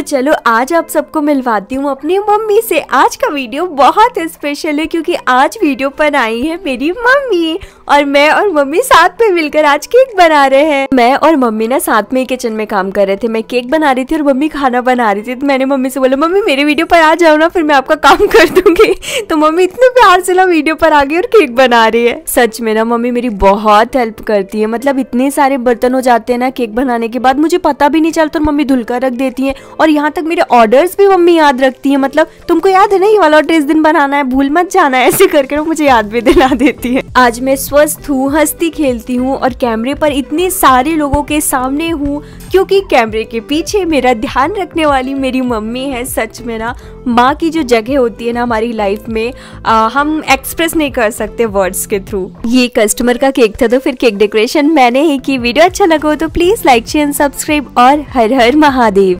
तो चलो आज आप सबको मिलवाती हूँ अपनी मम्मी से आज का वीडियो बहुत स्पेशल है क्योंकि आज वीडियो पर आई है मेरी मम्मी और मैं और मम्मी साथ में मिलकर आज केक बना रहे हैं मैं और मम्मी ना साथ में किचन में काम कर रहे थे मैं केक बना रही थी और मम्मी खाना बना रही थी तो मैंने मम्मी से बोला मम्मी मेरे वीडियो पर आ जाओ ना फिर मैं आपका काम कर दूंगी तो मम्मी इतने प्यार से ना वीडियो पर आ गई और केक बना रही है सच में ना मम्मी मेरी बहुत हेल्प करती है मतलब इतने सारे बर्तन हो जाते हैं ना केक बनाने के बाद मुझे पता भी नहीं चलता और मम्मी धुलकर रख देती है और और यहाँ तक मेरे ऑर्डर्स भी मम्मी याद रखती है मतलब तुमको याद है ना ये वाला ऑर्डर इस दिन बनाना है भूल मत जाना है ऐसे करके वो मुझे याद भी दिला देती है आज मैं स्वस्थ हूँ हंसती खेलती हूँ और कैमरे पर इतने सारे लोगों के सामने हूँ क्योंकि कैमरे के पीछे मेरा ध्यान रखने वाली मेरी मम्मी है सच में ना माँ की जो जगह होती है ना हमारी लाइफ में आ, हम एक्सप्रेस नहीं कर सकते वर्ड्स के थ्रू ये कस्टमर का केक था तो फिर केक डेकोरेशन मैंने ही की वीडियो अच्छा लगा हो तो प्लीज लाइक शेयर सब्सक्राइब और हर हर महादेव